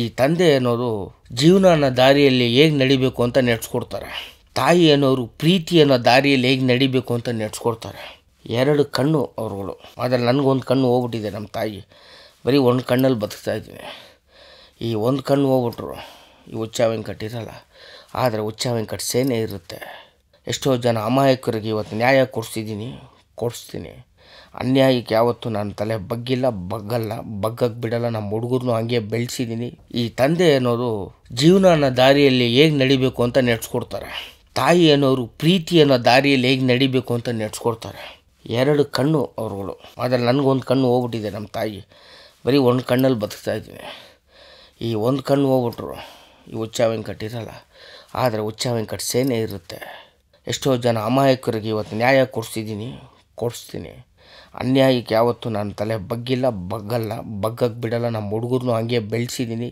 ಈ ತಂದೆ ಅನ್ನೋರು ಅನ್ನೋ ದಾರಿಯಲ್ಲಿ ಹೇಗೆ ನಡಿಬೇಕು ಅಂತ ನೆಡ್ಸ್ಕೊಡ್ತಾರೆ ತಾಯಿ ಅನ್ನೋರು ಅನ್ನೋ ದಾರಿಯಲ್ಲಿ ಹೇಗೆ ನಡಿಬೇಕು ಅಂತ ನೆಡ್ಸ್ಕೊಡ್ತಾರೆ ಎರಡು ಕಣ್ಣು ಅವ್ರುಗಳು ಆದರೆ ನನಗೊಂದು ಕಣ್ಣು ಹೋಗ್ಬಿಟ್ಟಿದೆ ನಮ್ಮ ತಾಯಿ ಬರೀ ಒಂದು ಕಣ್ಣಲ್ಲಿ ಬದುಕ್ತಾ ಇದ್ದೀನಿ ಈ ಒಂದು ಕಣ್ಣು ಹೋಗ್ಬಿಟ್ರು ಈ ಹುಚ್ಚ ವೆಂಕಟಿರಲ್ಲ ಆದರೆ ಹುಚ್ಚ ವೆಂಕಟ ಸೇನೆ ಇರುತ್ತೆ ಎಷ್ಟೋ ಜನ ಅಮಾಯಕರಿಗೆ ಇವತ್ತು ನ್ಯಾಯ ಕೊಡಿಸಿದ್ದೀನಿ ಕೊಡಿಸ್ತೀನಿ ಅನ್ಯಾಯಕ್ಕೆ ಯಾವತ್ತೂ ನಾನು ತಲೆ ಬಗ್ಗಿಲ್ಲ ಬಗ್ಗಲ್ಲ ಬಗ್ಗಕ್ಕೆ ಬಿಡಲ್ಲ ನಮ್ಮ ಹುಡುಗರನ್ನು ಹಂಗೆ ಬೆಳೆಸಿದ್ದೀನಿ ಈ ತಂದೆ ಅನ್ನೋರು ಜೀವನ ದಾರಿಯಲ್ಲಿ ಹೇಗೆ ನಡಿಬೇಕು ಅಂತ ನೆಡ್ಸ್ಕೊಡ್ತಾರೆ ತಾಯಿ ಅನ್ನೋರು ಪ್ರೀತಿ ಅನ್ನೋ ದಾರಿಯಲ್ಲಿ ಹೇಗೆ ನಡಿಬೇಕು ಅಂತ ನೆಡ್ಸ್ಕೊಡ್ತಾರೆ ಎರಡು ಕಣ್ಣು ಅವರುಗಳು ಆದರೆ ನನಗೊಂದು ಕಣ್ಣು ಹೋಗ್ಬಿಟ್ಟಿದೆ ನಮ್ಮ ತಾಯಿ ಬರೀ ಒಂದು ಕಣ್ಣಲ್ಲಿ ಬದುಕ್ತಾ ಇದ್ದೀನಿ ಈ ಒಂದು ಕಣ್ಣು ಹೋಗ್ಬಿಟ್ರು ಈ ಹುಚ್ಚ ವೆಂಕಟ್ ಇರಲ್ಲ ಆದರೆ ಹುಚ್ಚ ವೆಂಕಟ್ ಸೇನೆ ಇರುತ್ತೆ ಎಷ್ಟೋ ಜನ ಅಮಾಯಕರಿಗೆ ಇವತ್ತು ನ್ಯಾಯ ಕೊಡಿಸಿದ್ದೀನಿ ಕೊಡಿಸ್ತೀನಿ ಅನ್ಯಾಯಕ್ಕೆ ಯಾವತ್ತೂ ನಾನು ತಲೆ ಬಗ್ಗಿಲ್ಲ ಬಗ್ಗಲ್ಲ ಬಗ್ಗಕ್ಕೆ ಬಿಡಲ್ಲ ನಮ್ಮ ಹುಡುಗರ್ನೂ ಹಂಗೆ ಬೆಳೆಸಿದ್ದೀನಿ